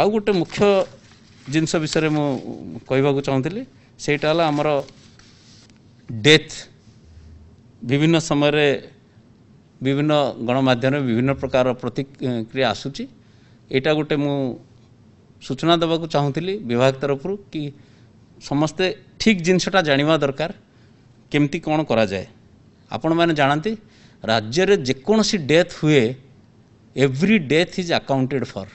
ଆଉ ଗୋଟେ ମୁଖ୍ୟ ଜିନିଷ ବିଷୟରେ ମୁଁ କହିବାକୁ ଚାହୁଁଥିଲି ସେଇଟା ହେଲା ଆମର ଡେଥ୍ ବିଭିନ୍ନ ସମୟରେ ବିଭିନ୍ନ ଗଣମାଧ୍ୟମରେ ବିଭିନ୍ନ ପ୍ରକାର ପ୍ରତିକ୍ରିୟା ଆସୁଛି ଏଇଟା ଗୋଟେ ମୁଁ ସୂଚନା ଦେବାକୁ ଚାହୁଁଥିଲି ବିଭାଗ ତରଫରୁ କି ସମସ୍ତେ ଠିକ୍ ଜିନିଷଟା ଜାଣିବା ଦରକାର କେମିତି କ'ଣ କରାଯାଏ ଆପଣମାନେ ଜାଣନ୍ତି ରାଜ୍ୟରେ ଯେକୌଣସି ଡେଥ୍ ହୁଏ every death is accounted for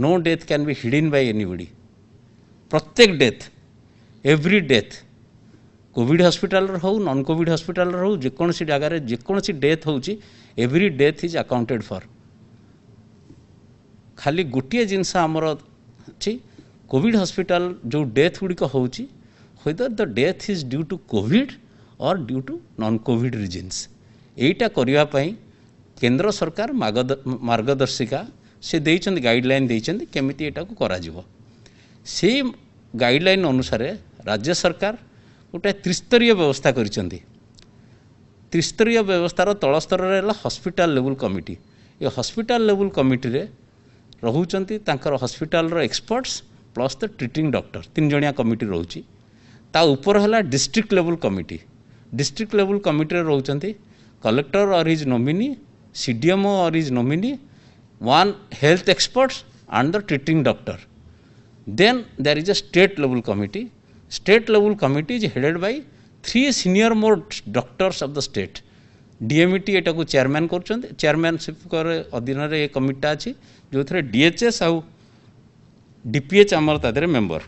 no death can be hidden by any प्रत्येक death every death covid hospital हो नन कोविड हस्पिटाल होकोसी जगार जेकोसी डेथ हो every death is accounted for खाली गोटे जिनस आमर अच्छी कोविड हस्पिटाल जो डेथ गुड़िक whether the death is due to covid और due to non covid reasons यहीटा करने केंद्र सरकार मार्गदर्शिका ସେ ଦେଇଛନ୍ତି ଗାଇଡ଼ଲାଇନ୍ ଦେଇଛନ୍ତି କେମିତି ଏଇଟାକୁ କରାଯିବ ସେଇ ଗାଇଡ଼ଲାଇନ୍ ଅନୁସାରେ ରାଜ୍ୟ ସରକାର ଗୋଟିଏ ତ୍ରିସ୍ତରୀୟ ବ୍ୟବସ୍ଥା କରିଛନ୍ତି ତ୍ରିସ୍ତରୀୟ ବ୍ୟବସ୍ଥାର ତଳସ୍ତରରେ ହେଲା ହସ୍ପିଟାଲ ଲେବୁଲ କମିଟି ଏ ହସ୍ପିଟାଲ ଲେବୁଲ କମିଟିରେ ରହୁଛନ୍ତି ତାଙ୍କର ହସ୍ପିଟାଲର experts plus the treating doctor ତିନି ଜଣିଆ କମିଟି ରହୁଛି ତା ଉପର ହେଲା ଡିଷ୍ଟ୍ରିକ୍ଟ ଲେବୁଲ କମିଟି ଡିଷ୍ଟ୍ରିକ୍ଟ ଲେବୁଲ କମିଟିରେ ରହୁଛନ୍ତି collector or his nominee C D MO or his nominee one health experts and the treating doctor. Then there is a state level committee. State level committee is headed by three senior more doctors of the state. DMET ଏଟାକୁ chairman କରୁଛନ୍ତି ଚେୟାରମ୍ୟାନସିପ୍ ଅଧୀନରେ ଏ କମିଟିଟା ଅଛି ଯେଉଁଥିରେ DHS ଆଉ ଡିପିଏଚ୍ ଆମର ତା ଦେହରେ member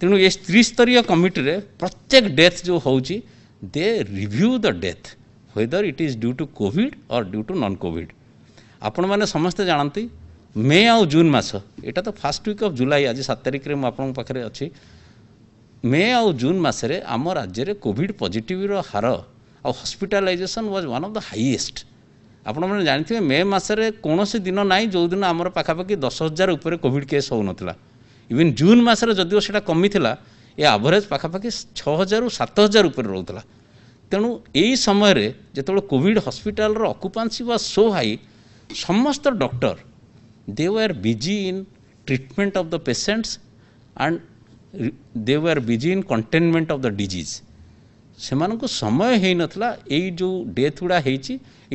ତେଣୁ ଏ ତ୍ରିସ୍ତରୀୟ କମିଟିରେ ପ୍ରତ୍ୟେକ ଡେଥ୍ ଯେଉଁ ହେଉଛି they review the death whether it is due to COVID or due to non COVID ଆପଣମାନେ ସମସ୍ତେ ଜାଣନ୍ତି ମେ ଆଉ ଜୁନ୍ ମାସ ଏଇଟା ତ ଫାର୍ଷ୍ଟ ୱିକ୍ ଅଫ୍ ଜୁଲାଇ ଆଜି ସାତ ତାରିଖରେ ମୁଁ ଆପଣଙ୍କ ପାଖରେ ଅଛି ମେ ଆଉ ଜୁନ୍ ମାସରେ ଆମ ରାଜ୍ୟରେ କୋଭିଡ଼ ପଜିଟିଭ୍ର ହାର ଆଉ hospitalisation was one of the highest ଆପଣମାନେ ଜାଣିଥିବେ ମେ ମାସରେ କୌଣସି ଦିନ ନାହିଁ ଯେଉଁଦିନ ଆମର ପାଖାପାଖି ଦଶ ହଜାର ଉପରେ କୋଭିଡ଼ କେସ୍ ହେଉନଥିଲା ଇଭିନ୍ ଜୁନ୍ ମାସରେ ଯଦିଓ ସେଇଟା କମିଥିଲା ଏ ଆଭରେଜ୍ ପାଖାପାଖି ଛଅ ହଜାରରୁ ସାତ ହଜାର ଉପରେ ରହୁଥିଲା ତେଣୁ ଏଇ ସମୟରେ ଯେତେବେଳେ କୋଭିଡ଼ ହସ୍ପିଟାଲର ଅକୁପାନ୍ସି ୱାଜ୍ ସୋ ହାଇ समस्त doctor they were busy in treatment of the patients and they were busy in containment of the disease से मानको समय हो नाला जो डेथ गुड़ा हो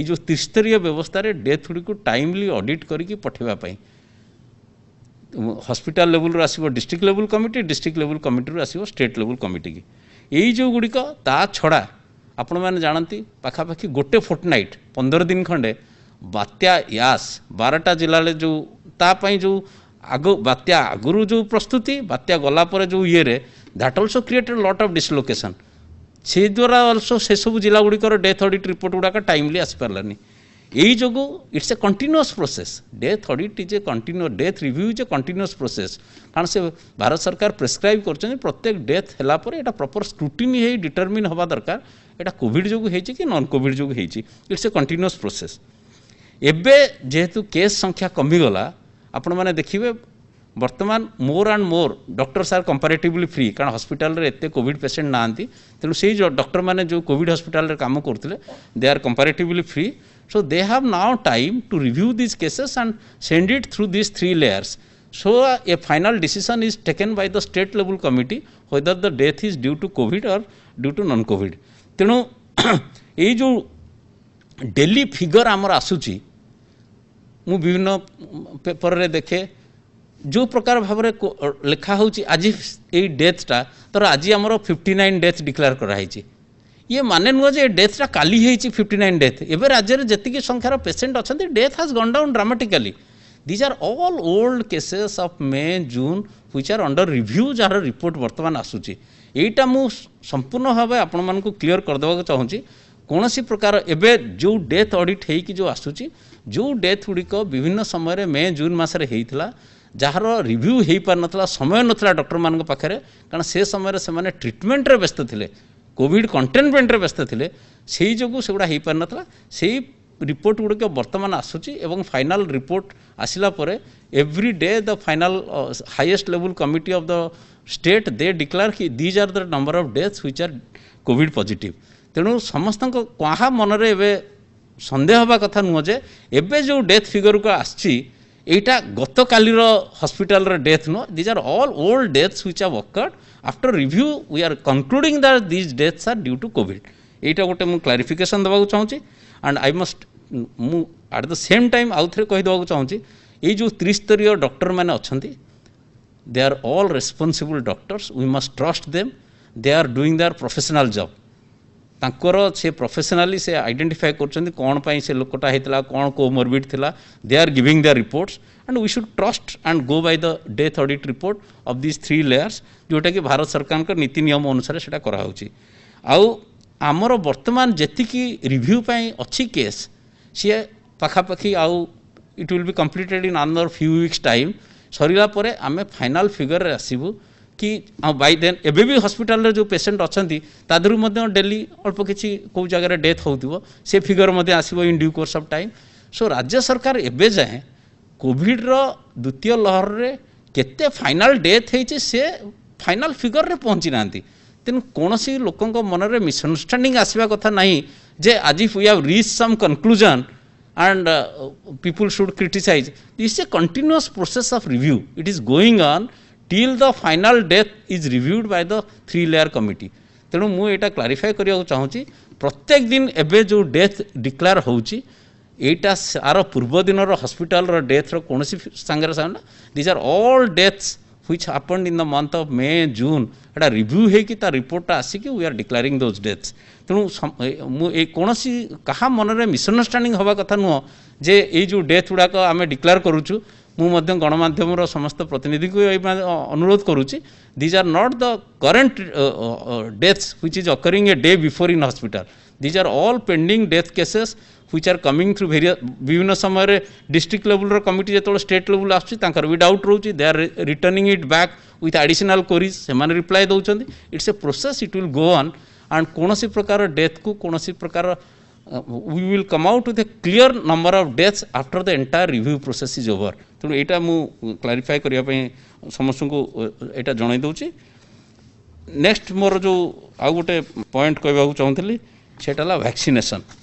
जो त्रिस्तरीय व्यवस्था डेथ गुडी को टाइमली ऑडिट कर पठेवापी हस्पिटाल लेवल आसो district level committee district level committee आसो स्टेट लेवल कमिटी की जो गुड़िक छड़ा आपण मैंने जानती पखापाखि गोटे फोर्ट नाइट पंदर दिन खंडे ବାତ୍ୟା ୟାସ୍ ବାରଟା ଜିଲ୍ଲାରେ ଯେଉଁ ତା ପାଇଁ ଯେଉଁ ଆଗ ବାତ୍ୟା ଆଗରୁ ଯେଉଁ ପ୍ରସ୍ତୁତି ବାତ୍ୟା ଗଲା ପରେ ଯେଉଁ ଇଏରେ that also created lot of dislocation ସେଇ ଦ୍ୱାରା ଅଲସୋ ସେସବୁ ଜିଲ୍ଲା ଗୁଡ଼ିକର ଡେଥ୍ ଅଡ଼ିଟ୍ ରିପୋର୍ଟ ଗୁଡ଼ାକ ଟାଇମ୍ଲି ଆସିପାରିଲାନି ଏଇ ଯୋଗୁଁ it's a continuous process death audit is a continue death review is a continuous process କାରଣ ସେ ଭାରତ ସରକାର ପ୍ରେସ୍କ୍ରାଇବ୍ କରୁଛନ୍ତି ପ୍ରତ୍ୟେକ ଡେଥ୍ ହେଲା ପରେ ଏଇଟା ପ୍ରପର୍ ସ୍କ୍ରୁଟିନି ହେଇ ଡିଟର୍ମିନ୍ ହେବା ଦରକାର ଏଇଟା କୋଭିଡ଼ ଯୋଗୁଁ ହେଇଛି କି ନନ୍ କୋଭିଡ଼ ଯୋଗୁଁ ହେଇଛି ଇଟ୍ସ ଏ କଣ୍ଟିନ୍ୟୁଅସ୍ ପ୍ରୋସେସ୍ ଏବେ ଯେହେତୁ କେସ୍ ସଂଖ୍ୟା କମିଗଲା ଆପଣମାନେ ଦେଖିବେ ବର୍ତ୍ତମାନ more and more doctors are comparatively free କାରଣ ହସ୍ପିଟାଲରେ ଏତେ କୋଭିଡ଼ ପେସେଣ୍ଟ ନାହାନ୍ତି ତେଣୁ ସେଇ ଡକ୍ଟରମାନେ ଯେଉଁ କୋଭିଡ଼ ହସ୍ପିଟାଲରେ କାମ କରୁଥିଲେ they are comparatively free So they have now time to review these cases and send it through these three layers. So uh, a final decision is taken by the state level committee whether the death is due to COVID or due to non-COVID. ତେଣୁ ଏଇ ଯେଉଁ daily figure ଆମର ଆସୁଛି ମୁଁ ବିଭିନ୍ନ ପେପରରେ ଦେଖେ ଯେଉଁ ପ୍ରକାର ଭାବରେ ଲେଖା ହେଉଛି ଆଜି ଏଇ ଡେଥ୍ଟା ଧର ଆଜି ଆମର ଫିଫ୍ଟି ନାଇନ୍ ଡେଥ୍ ଡିକ୍ଲେୟାର କରାହେଇଛି ଇଏ ମାନେ ନୁହଁ ଯେ ଏ ଡେଥ୍ଟା କାଲି ହେଇଛି ଫିଫ୍ଟି ନାଇନ୍ ଡେଥ୍ ଏବେ ରାଜ୍ୟରେ ଯେତିକି ସଂଖ୍ୟାର ପେସେଣ୍ଟ ଅଛନ୍ତି death has gone down dramatically these are all old cases of May June which are under review ଯାହାର ରିପୋର୍ଟ ବର୍ତ୍ତମାନ ଆସୁଛି ଏଇଟା ମୁଁ ସମ୍ପୂର୍ଣ୍ଣ ଭାବେ ଆପଣମାନଙ୍କୁ କ୍ଲିଅର୍ କରିଦେବାକୁ ଚାହୁଁଛି କୌଣସି ପ୍ରକାର ଏବେ ଯେଉଁ ଡେଥ୍ ଅଡ଼ିଟ୍ ହେଇକି ଯେଉଁ ଆସୁଛି ଯେଉଁ ଡେଥ୍ ଗୁଡ଼ିକ ବିଭିନ୍ନ ସମୟରେ ମେ ଜୁନ୍ ମାସରେ ହେଇଥିଲା ଯାହାର ରିଭ୍ୟୁ ହେଇପାରିନଥିଲା ସମୟ ନଥିଲା ଡକ୍ଟରମାନଙ୍କ ପାଖରେ କାରଣ ସେ ସମୟରେ ସେମାନେ ଟ୍ରିଟମେଣ୍ଟରେ ବ୍ୟସ୍ତ ଥିଲେ କୋଭିଡ଼ କଣ୍ଟେନମେଣ୍ଟରେ ବ୍ୟସ୍ତ ଥିଲେ ସେଇ ଯୋଗୁଁ ସେଗୁଡ଼ା ହେଇପାରିନଥିଲା ସେଇ ରିପୋର୍ଟ ଗୁଡ଼ିକ ବର୍ତ୍ତମାନ ଆସୁଛି ଏବଂ ଫାଇନାଲ୍ ରିପୋର୍ଟ ଆସିଲା ପରେ every day the final highest ଲେବୁଲ୍ committee of the state they declare କି these are the number of deaths which are COVID positive ତେଣୁ ସମସ୍ତଙ୍କ କାହା ମନରେ ଏବେ ସନ୍ଦେହ ହେବା କଥା ନୁହଁ ଯେ ଏବେ ଯେଉଁ ଡେଥ୍ ଫିଗରକୁ ଆସିଛି ଏଇଟା ଗତକାଲିର ହସ୍ପିଟାଲର ଡେଥ୍ ନୁହଁ these are all old deaths which are worked after review we are concluding that these deaths are due to COVID ଏଇଟା ଗୋଟେ ମୁଁ କ୍ଲାରିଫିକେସନ୍ ଦେବାକୁ ଚାହୁଁଛି ଆଣ୍ଡ ଆଇ ମଷ୍ଟ ମୁଁ ଆଟ୍ ଦ ସେମ୍ ଟାଇମ୍ ଆଉ ଥରେ କହିଦେବାକୁ ଚାହୁଁଛି ଏଇ ଯେଉଁ ତ୍ରିସ୍ତରୀୟ ଡକ୍ଟରମାନେ ଅଛନ୍ତି they are all responsible doctors we must trust them they are doing their professional job ତାଙ୍କର ସେ ପ୍ରଫେସନାଲି ସେ ଆଇଡେଣ୍ଟିଫାଏ କରୁଛନ୍ତି କ'ଣ ପାଇଁ ସେ ଲୋକଟା ହେଇଥିଲା କ'ଣ କେଉଁ ମୋର୍ବିଡ଼ ଥିଲା they are giving their reports and we should trust and go by the death audit report of this three layers ଯେଉଁଟାକି ଭାରତ ସରକାରଙ୍କ ନୀତି ନିୟମ ଅନୁସାରେ ସେଇଟା କରାହେଉଛି ଆଉ ଆମର ବର୍ତ୍ତମାନ ଯେତିକି ରିଭ୍ୟୁ ପାଇଁ ଅଛି କେସ୍ ସିଏ ପାଖାପାଖି ଆଉ it will be completed in another few weeks time ସରିଲା ପରେ ଆମେ ଫାଇନାଲ୍ ଫିଗରରେ ଆସିବୁ कि बै देन एवं हस्पिटाल जो पेसेंट अच्छा ताली अल्प किसी कौ जगार डेथ हो फिगर मैं आसो in due course of time so राज्य सरकार एवं जाए कॉविड्र द्वितीय लहर में केते फाइनाल डेथ हो फाइनाल फिगर में पहुँची ना तेन कौन सी मनरे मिसअंडरस्टाणिंग आसवा कथ ना जे आज you have reach some conclusion and people should criticise this a continuous process of review it is going on till the final death is reviewed by the three layer committee ତେଣୁ ମୁଁ ଏଇଟା କ୍ଲାରିଫାଏ କରିବାକୁ ଚାହୁଁଛି ପ୍ରତ୍ୟେକ ଦିନ ଏବେ ଯେଉଁ death declare ହେଉଛି ଏଇଟା ଆର ପୂର୍ବ ଦିନର ହସ୍ପିଟାଲର ଡେଥ୍ର କୌଣସି ସାଙ୍ଗରେ ସାଙ୍ଗେ these are all deaths which happen in the month of May June ଏଇଟା ରିଭ୍ୟୁ ହେଇକି ତା ରିପୋର୍ଟଟା ଆସିକି ୱି ଆର୍ ଡିକ୍ଲାରିଂ ଦୋଜ୍ ଡେଥ୍ସ ତେଣୁ ମୁଁ ଏ କୌଣସି କାହା ମନରେ ମିସ୍ଅଣ୍ଡରଷ୍ଟାଣ୍ଡିଂ ହେବା କଥା ନୁହଁ ଯେ ଏଇ ଯେଉଁ ଡେଥ୍ ଗୁଡ଼ାକ ଆମେ ଡିକ୍ଲେୟାର କରୁଛୁ ମୁଁ ମଧ୍ୟ ଗଣମାଧ୍ୟମର ସମସ୍ତ ପ୍ରତିନିଧିକୁ ଅନୁରୋଧ କରୁଛି these are not the current deaths which is occurring a day before in hospital these are all pending death cases which are coming through very ବିଭିନ୍ନ ସମୟରେ ଡିଷ୍ଟ୍ରିକ୍ଟ ଲେବୁଲ୍ର କମିଟି ଯେତେବେଳେ ଷ୍ଟେଟ୍ ଲେବୁଲ୍ ଆସୁଛି ତାଙ୍କର ବି ଡାଉଟ୍ ରହୁଛି they are returning it back with additional queries ସେମାନେ ରିପ୍ଲାଏ ଦେଉଛନ୍ତି it's a process it will go on and କୌଣସି ପ୍ରକାର ଡେଥ୍କୁ କୌଣସି ପ୍ରକାର uh, we will come out with a clear number of deaths after the entire review process is over ତେଣୁ ଏଇଟା ମୁଁ clarify କରିବା ପାଇଁ ସମସ୍ତଙ୍କୁ ଏଇଟା ଜଣାଇ ଦେଉଛି ନେକ୍ସଟ ମୋର ଯେଉଁ ଆଉ ଗୋଟେ ପଏଣ୍ଟ କହିବାକୁ ଚାହୁଁଥିଲି ସେଇଟା ହେଲା ଭ୍ୟାକ୍ସିନେସନ୍